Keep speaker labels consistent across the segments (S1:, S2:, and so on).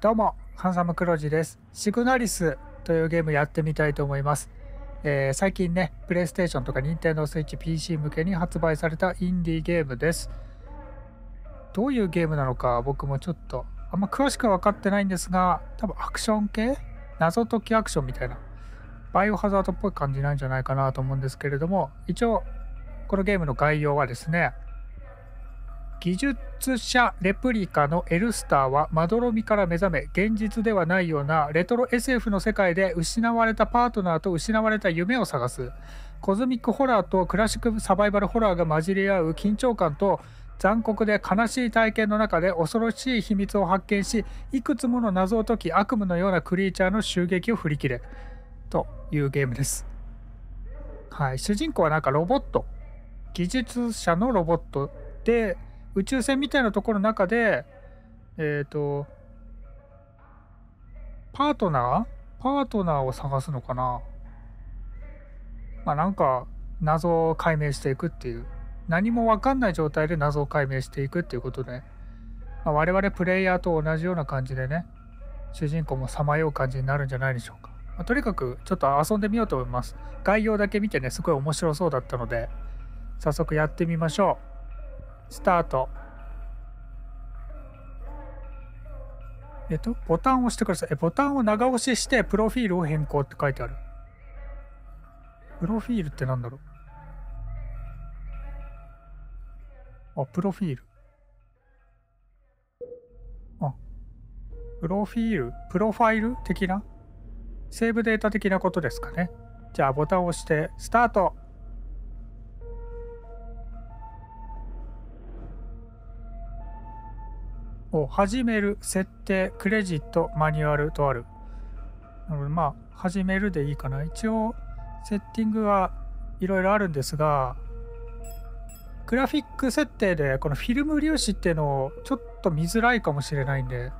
S1: どうも、ハンサムクロジです。シグナリスというゲームやってみたいと思います。えー、最近ね、プレイステーションとか n i n t e n d Switch PC 向けに発売されたインディーゲームです。どういうゲームなのか僕もちょっとあんま詳しくは分かってないんですが、多分アクション系謎解きアクションみたいな、バイオハザードっぽい感じなんじゃないかなと思うんですけれども、一応、このゲームの概要はですね、技術者レプリカのエルスターはまどろみから目覚め現実ではないようなレトロ SF の世界で失われたパートナーと失われた夢を探すコズミックホラーとクラシックサバイバルホラーが混じり合う緊張感と残酷で悲しい体験の中で恐ろしい秘密を発見しいくつもの謎を解き悪夢のようなクリーチャーの襲撃を振り切れというゲームです、はい、主人公はなんかロボット技術者のロボットで宇宙船みたいなところの中で、えっ、ー、と、パートナーパートナーを探すのかなまあなんか謎を解明していくっていう何も分かんない状態で謎を解明していくっていうことで、まあ、我々プレイヤーと同じような感じでね主人公もさまよう感じになるんじゃないでしょうか、まあ、とにかくちょっと遊んでみようと思います概要だけ見てねすごい面白そうだったので早速やってみましょうスタートえっとボタンを押してくださいえボタンを長押ししてプロフィールを変更って書いてあるプロフィールってなんだろうあプロフィールあプロフィールプロファイル的なセーブデータ的なことですかねじゃあボタンを押してスタートを始める、設定、クレジット、マニュアルとある。なのでまあ、始めるでいいかな。一応、セッティングはいろいろあるんですが、グラフィック設定でこのフィルム粒子っていうのをちょっと見づらいかもしれないんで、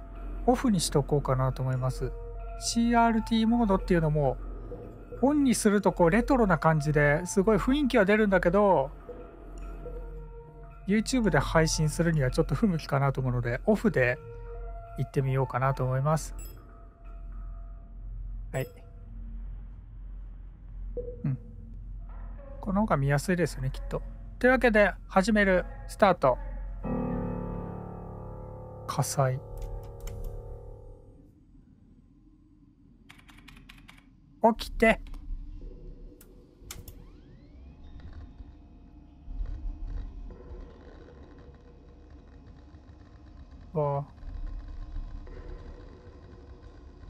S1: オフにしとこうかなと思います。CRT モードっていうのも、オンにするとこうレトロな感じですごい雰囲気は出るんだけど、YouTube で配信するにはちょっと不向きかなと思うので、オフで行ってみようかなと思います。はい。うん。この方が見やすいですよね、きっと。というわけで、始める、スタート。火災。起きて。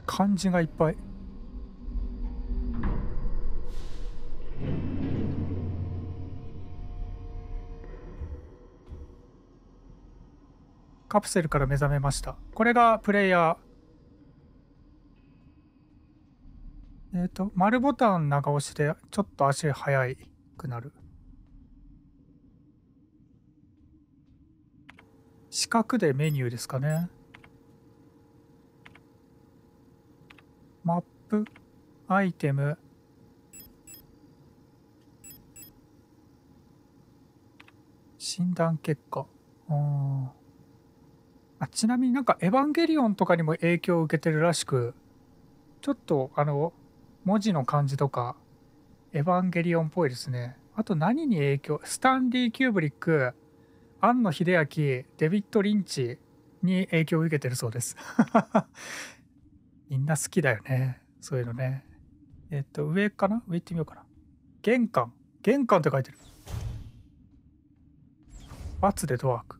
S1: 漢字がいっぱいカプセルから目覚めましたこれがプレイヤーえっ、ー、と丸ボタン長押しでちょっと足速くなる四角でメニューですかね。マップ、アイテム、診断結果。あちなみになんか「エヴァンゲリオン」とかにも影響を受けてるらしくちょっとあの文字の感じとか「エヴァンゲリオン」っぽいですねあと何に影響スタンリー・キューブリック庵野秀明デビッド・リンチに影響を受けてるそうです みんな好きだよねそういうのねえっと上かな上行ってみようかな玄関玄関って書いてる「×でドア開く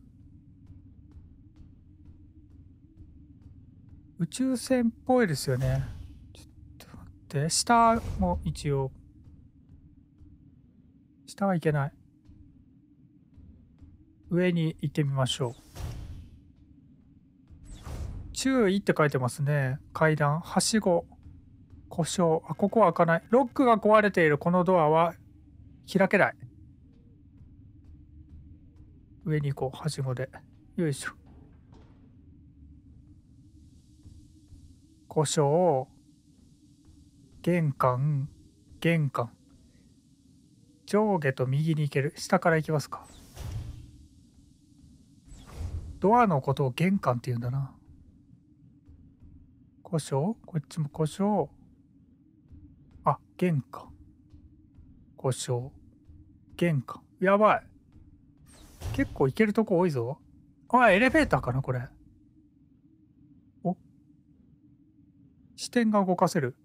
S1: 宇宙船っぽいですよねちょっと待って下も一応下はいけない上に行ってみましょう注意って書いてますね階段はしご故障あここは開かないロックが壊れているこのドアは開けない上に行こうはしごでよいしょ故障玄関玄関上下と右に行ける下から行きますかドアのことを玄関って言うんだな。故障こっちも故障。あ、玄関。故障。玄関。やばい。結構行けるとこ多いぞ。あ、エレベーターかなこれ。お視点が動かせる。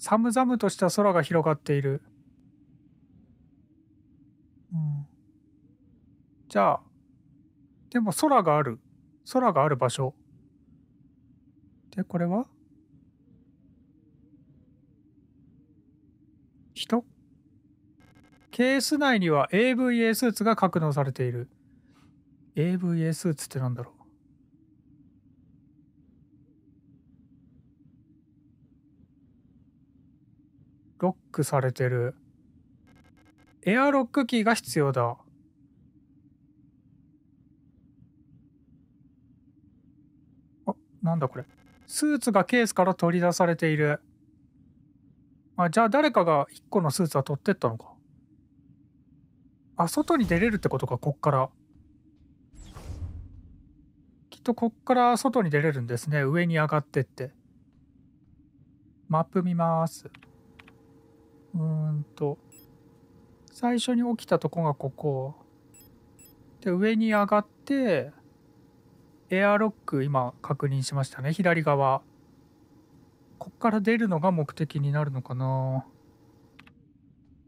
S1: 寒々とした空が広がっている。じゃあでも空がある空がある場所でこれは人ケース内には AVA スーツが格納されている AVA スーツってなんだろうロックされてるエアロックキーが必要だなんだこれ。スーツがケースから取り出されている。あ、じゃあ誰かが1個のスーツは取ってったのか。あ、外に出れるってことか、こっから。きっとこっから外に出れるんですね。上に上がってって。マップ見ます。うーんと。最初に起きたとこがここ。で、上に上がって、エアロック今確認しましたね左側こっから出るのが目的になるのかな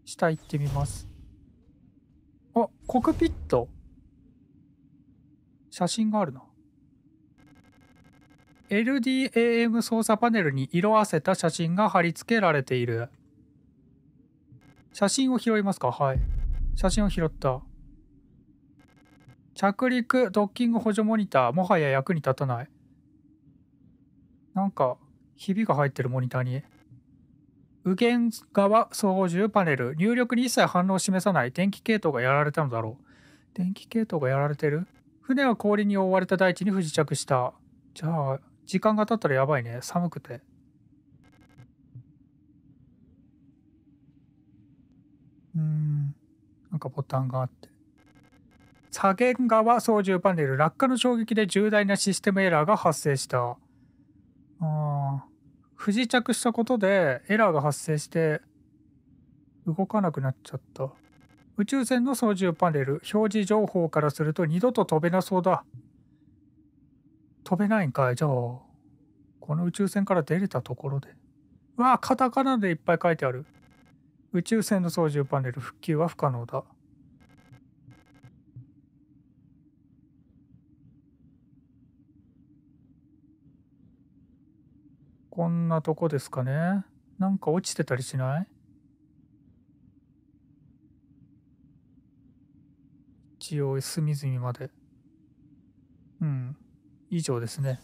S1: 下行ってみますあコクピット写真があるな LDAM 操作パネルに色あせた写真が貼り付けられている写真を拾いますかはい写真を拾った着陸ドッキング補助モニターもはや役に立たないなんかひびが入ってるモニターに右舷側操縦パネル入力に一切反応を示さない電気系統がやられたのだろう電気系統がやられてる船は氷に覆われた大地に不時着したじゃあ時間が経ったらやばいね寒くてうんなんかボタンがあって左舷側操縦パネル落下の衝撃で重大なシステムエラーが発生した。ん。不時着したことでエラーが発生して動かなくなっちゃった。宇宙船の操縦パネル表示情報からすると二度と飛べなそうだ。飛べないんかいじゃあこの宇宙船から出れたところで。わあカタカナでいっぱい書いてある。宇宙船の操縦パネル復旧は不可能だ。こんなとこですかね。なんか落ちてたりしない一応隅々まで。うん。以上ですね。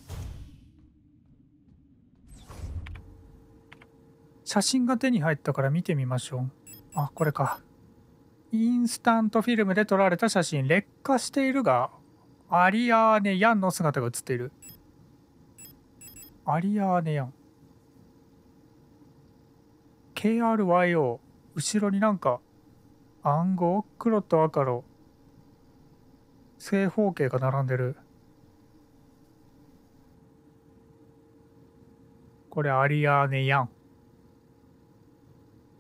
S1: 写真が手に入ったから見てみましょう。あ、これか。インスタントフィルムで撮られた写真。劣化しているが、アリアーネ・ヤンの姿が写っている。アリアーネ・ヤン。KRYO 後ろになんか暗号黒と赤の正方形が並んでるこれアリアーネヤン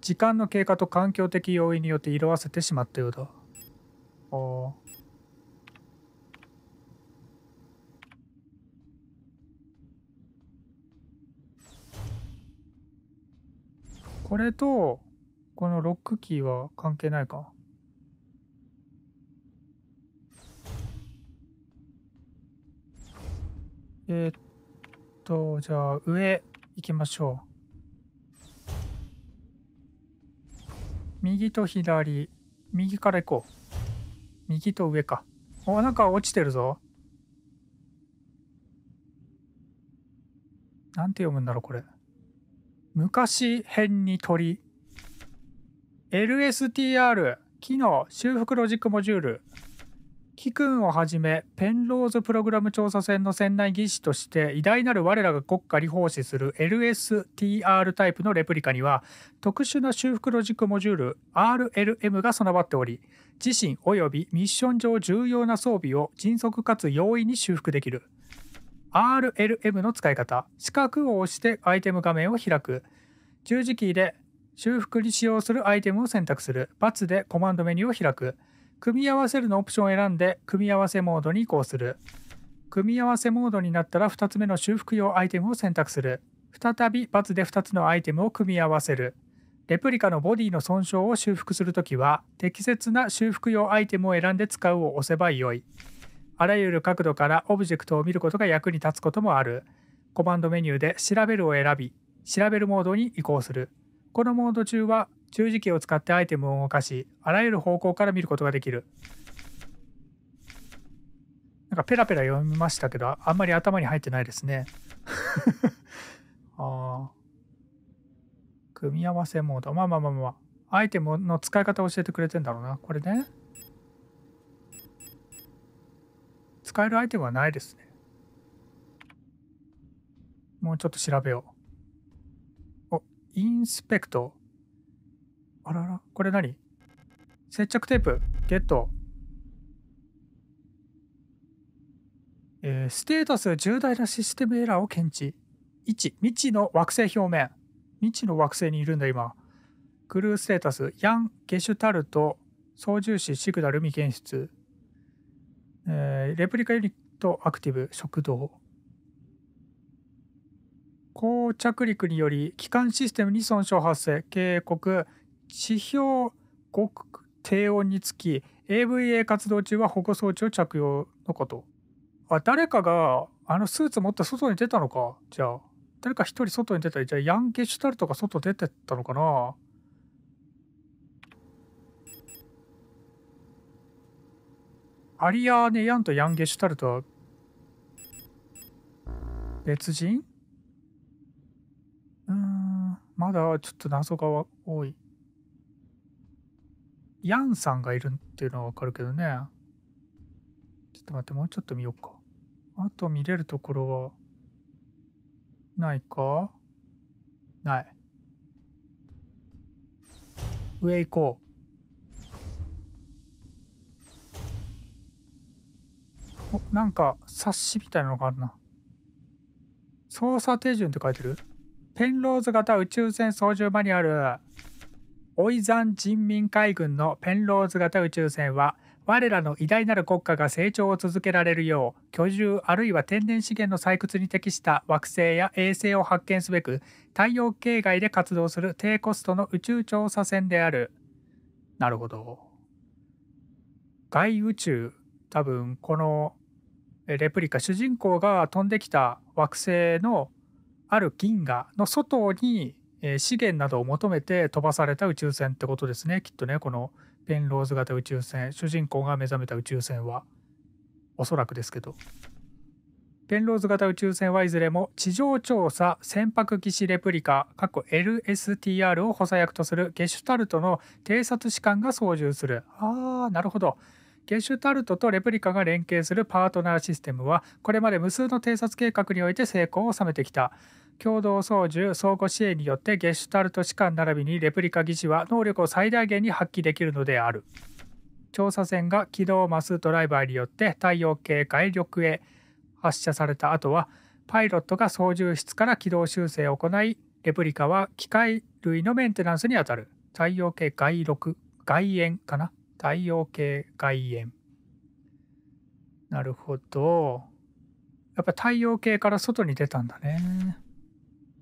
S1: 時間の経過と環境的要因によって色あせてしまったようだこれと、このロックキーは関係ないか。えー、っと、じゃあ上行きましょう。右と左。右から行こう。右と上か。お、なんか落ちてるぞ。なんて読むんだろう、これ。昔編に取り LSTR 機能修復ロジックモジュールキクンをはじめペンローズプログラム調査船の船内技師として偉大なる我らが国家に奉仕する LSTR タイプのレプリカには特殊な修復ロジックモジュール RLM が備わっており自身及びミッション上重要な装備を迅速かつ容易に修復できる。RLM の使い方四角を押してアイテム画面を開く十字キーで修復に使用するアイテムを選択する×でコマンドメニューを開く組み合わせるのオプションを選んで組み合わせモードに移行する組み合わせモードになったら2つ目の修復用アイテムを選択する再び×で2つのアイテムを組み合わせるレプリカのボディの損傷を修復するときは適切な修復用アイテムを選んで使うを押せばよいあらゆる角度からオブジェクトを見ることが役に立つこともある。コマンドメニューで調べるを選び、調べるモードに移行する。このモード中は十字キーを使ってアイテムを動かし、あらゆる方向から見ることができる。なんかペラペラ読みましたけど、あんまり頭に入ってないですね。ああ。組み合わせモード。まあまあまあまあ。アイテムの使い方を教えてくれてんだろうな。これね。使えるアイテムはないですね。もうちょっと調べよう。お、インスペクト。あらら、これ何接着テープ、ゲット。えー、ステータス重大なシステムエラーを検知。1、未知の惑星表面。未知の惑星にいるんだ、今。クルーステータス、ヤン・ゲシュタルト、操縦士、シグナル未検出。えレプリカユニットアクティブ食堂高着陸により機関システムに損傷発生警告地表極低温につき AVA 活動中は保護装置を着用のことあ誰かがあのスーツ持って外に出たのかじゃあ誰か一人外に出たりじゃあヤンケシュタルとか外出てったのかなアリアーネ・ヤンとヤン・ゲシュタルトは別人うん、まだちょっと謎が多い。ヤンさんがいるっていうのはわかるけどね。ちょっと待って、もうちょっと見ようか。あと見れるところは、ないかない。上行こう。なんか冊子みたいなのがあるな。操作手順って書いてるペンローズ型宇宙船操縦マニュアル。オイザン人民海軍のペンローズ型宇宙船は、我らの偉大なる国家が成長を続けられるよう、居住あるいは天然資源の採掘に適した惑星や衛星を発見すべく、太陽系外で活動する低コストの宇宙調査船である。なるほど。外宇宙、多分このレプリカ主人公が飛んできた惑星のある銀河の外に資源などを求めて飛ばされた宇宙船ってことですねきっとねこのペンローズ型宇宙船主人公が目覚めた宇宙船はおそらくですけどペンローズ型宇宙船はいずれも地上調査船舶騎士レプリカ LSTR を補佐役とするゲシュタルトの偵察士官が操縦するあーなるほどゲシュタルトとレプリカが連携するパートナーシステムはこれまで無数の偵察計画において成功を収めてきた共同操縦相互支援によってゲシュタルト士官並びにレプリカ技師は能力を最大限に発揮できるのである調査船が軌道を増すドライバーによって太陽系外力へ発射された後はパイロットが操縦室から軌道修正を行いレプリカは機械類のメンテナンスにあたる太陽系外力外縁かな太陽系外縁なるほどやっぱ太陽系から外に出たんだね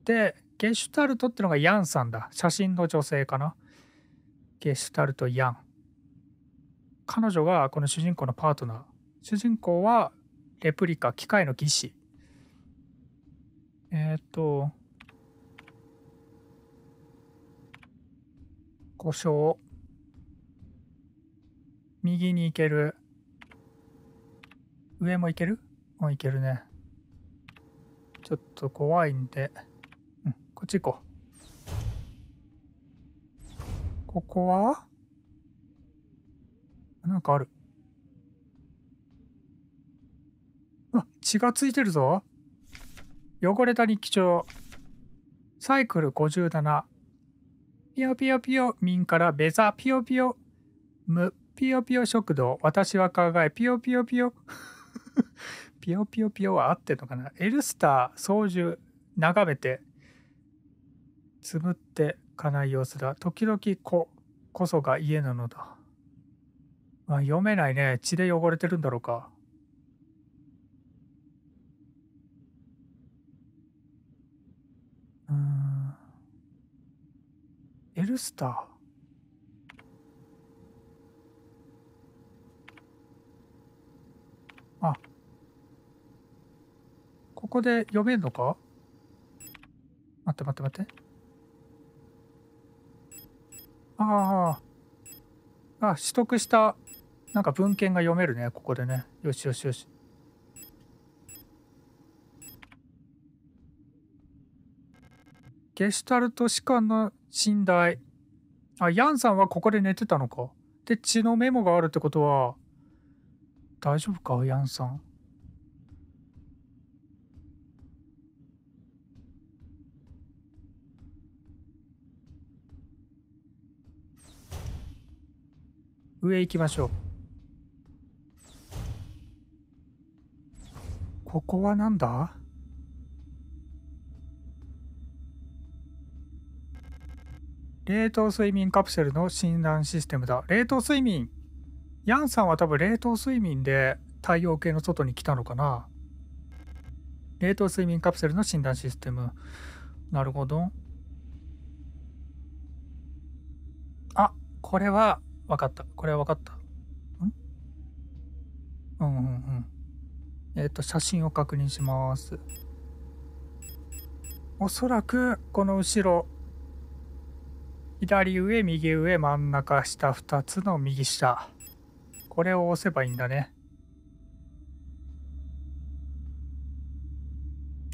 S1: でゲシュタルトってのがヤンさんだ写真の女性かなゲシュタルトヤン彼女がこの主人公のパートナー主人公はレプリカ機械の技師えっ、と故障右に行ける。上も行けるう行けるね。ちょっと怖いんで。うん、こっち行こう。ここはなんかある。あ、血がついてるぞ。汚れた日記帳。サイクル57。ピヨピヨピヨ、ンからベザピヨピヨ、む、ぴよぴよ食堂、私は考え、ぴよぴよぴよ。ぴよぴよぴよは合ってるのかな。エルスター、操縦、眺めて、つむってかない様子だ。時々こ、こそが家なのだ。まあ、読めないね。血で汚れてるんだろうか。うん。エルスターここで読めんのか待って待って待って。ああ。あ、取得した、なんか文献が読めるね、ここでね。よしよしよし。ゲシュタルト士官の寝台。あ、ヤンさんはここで寝てたのか。で、血のメモがあるってことは、大丈夫かヤンさん。上行きましょうここはなんだ冷凍睡眠カプセルの診断システムだ冷凍睡眠ヤンさんは多分冷凍睡眠で太陽系の外に来たのかな冷凍睡眠カプセルの診断システムなるほどあこれは分かった。これは分かった。んうんうんうん。えっ、ー、と、写真を確認します。おそらく、この後ろ、左上、右上、真ん中、下、二つの右下。これを押せばいいんだね。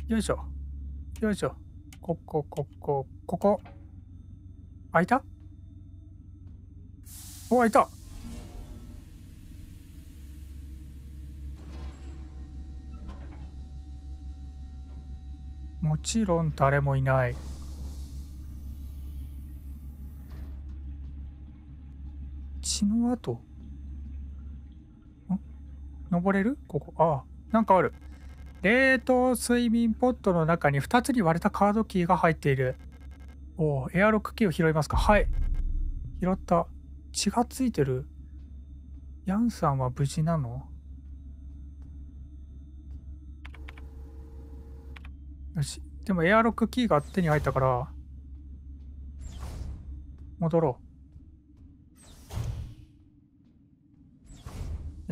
S1: よいしょ。よいしょ。ここ、ここ、ここ。開いたおいたもちろん誰もいない血の跡登れるここああなんかある冷凍睡眠ポットの中に2つに割れたカードキーが入っているおおエアロックキーを拾いますかはい拾った血がついてるヤンさんは無事なのよしでもエアロックキーが手に入ったから戻ろう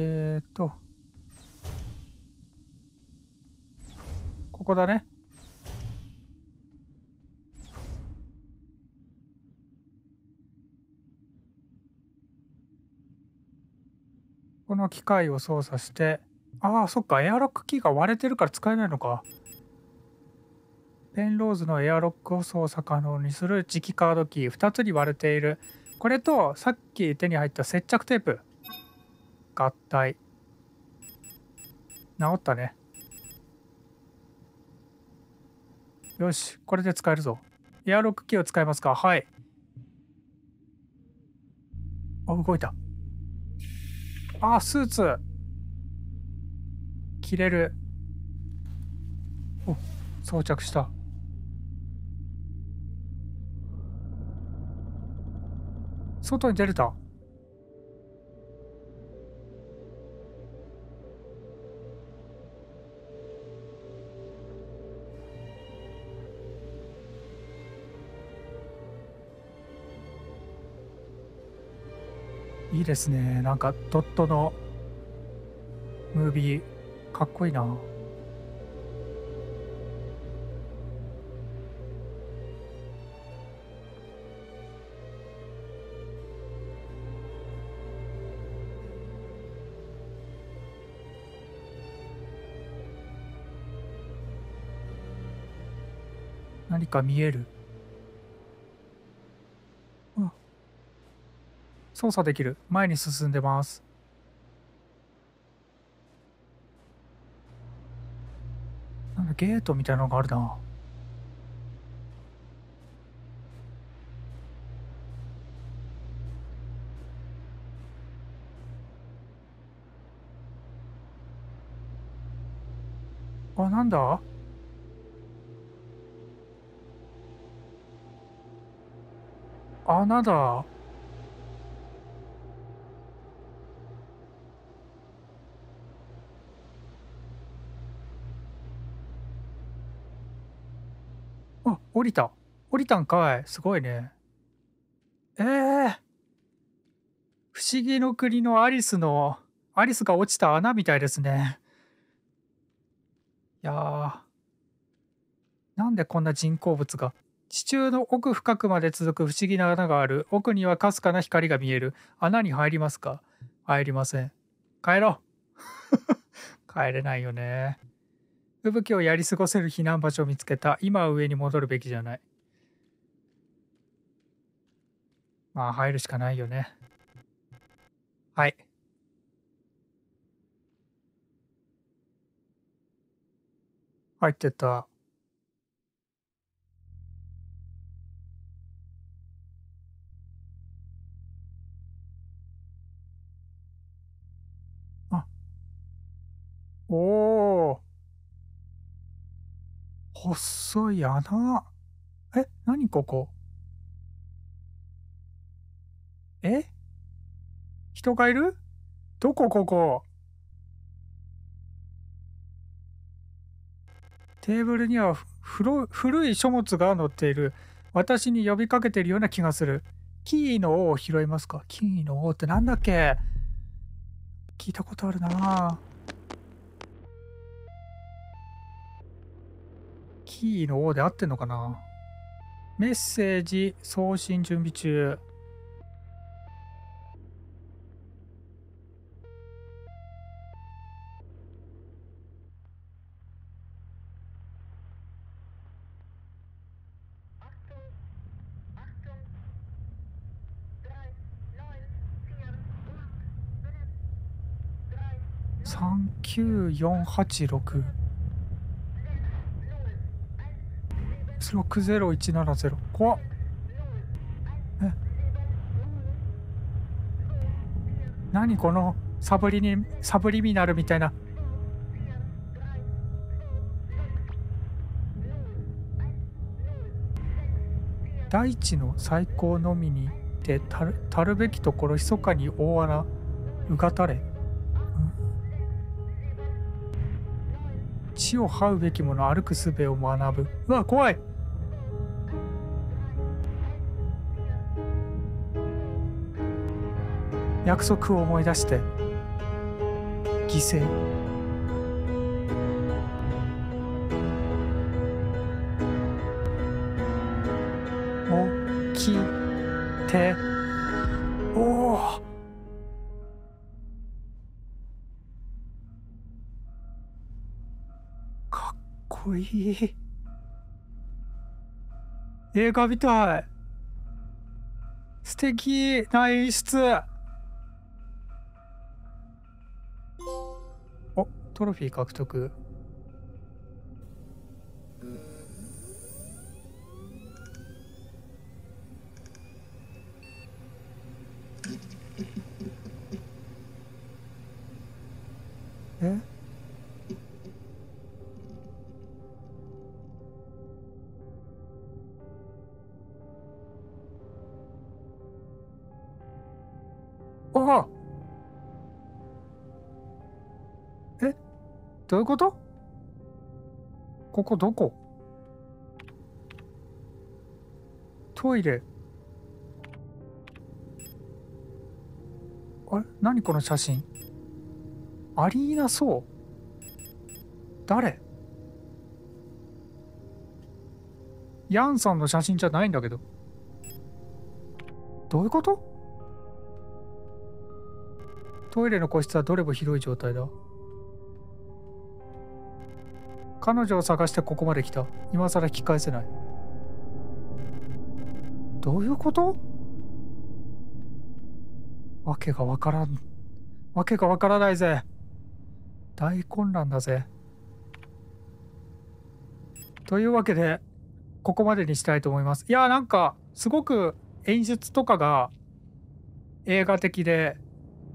S1: えー、っとここだねこの機械を操作してああそっかエアロックキーが割れてるから使えないのかペンローズのエアロックを操作可能にする磁気カードキー2つに割れているこれとさっき手に入った接着テープ合体治ったねよしこれで使えるぞエアロックキーを使いますかはいあ動いたあ、スーツ。着れる。お、装着した。外に出れた。いいですねなんかドットのムービーかっこいいな何か見える操作できる前に進んでますなんだゲートみたいなのがあるなあなんだ穴だ降りた。降りたんかい。すごいね。ええー、不思議の国のアリスの、アリスが落ちた穴みたいですね。いやー。なんでこんな人工物が。地中の奥深くまで続く不思議な穴がある。奥にはかすかな光が見える。穴に入りますか入りません。帰ろう 帰れないよね。吹雪をやり過ごせる避難場所を見つけた今は上に戻るべきじゃないまあ入るしかないよねはい入ってたあおお細い穴。え、何ここえ人がいるどこここテーブルには古い書物が載っている。私に呼びかけているような気がする。キーの王を拾いますかキーの王ってなんだっけ聞いたことあるなぁ。キーの王で合ってんのかなメッセージ送信準備中。39486 60170怖っえ何このサブリにサブリミナルみたいな大地の最高のみにてたるたるべきところ密かに大穴うがたれ地を這うべきもの歩くすべを学ぶうわ怖い約束を思い出して犠牲おきておおかっこいい映画みたい素敵な演出トロフィー獲得えあえどういうことここどこトイレあれ何この写真アリーナそう誰ヤンさんの写真じゃないんだけどどういうことトイレの個室はどれも広い状態だ彼女を探してここまで来た今ら聞き返せないどういうことわけがわからんわけがわからないぜ大混乱だぜというわけでここまでにしたいと思いますいやーなんかすごく演出とかが映画的で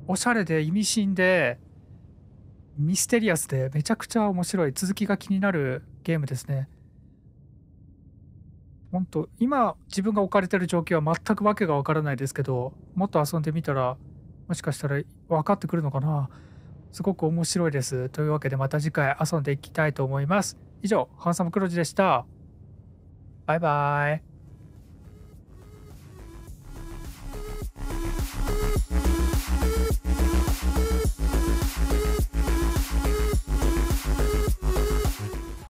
S1: おしゃれで意味深でミステリアスでめちゃくちゃ面白い続きが気になるゲームですね。本当今自分が置かれてる状況は全く訳が分からないですけどもっと遊んでみたらもしかしたら分かってくるのかなすごく面白いです。というわけでまた次回遊んでいきたいと思います。以上、ハンサムクロジでした。バイバイ。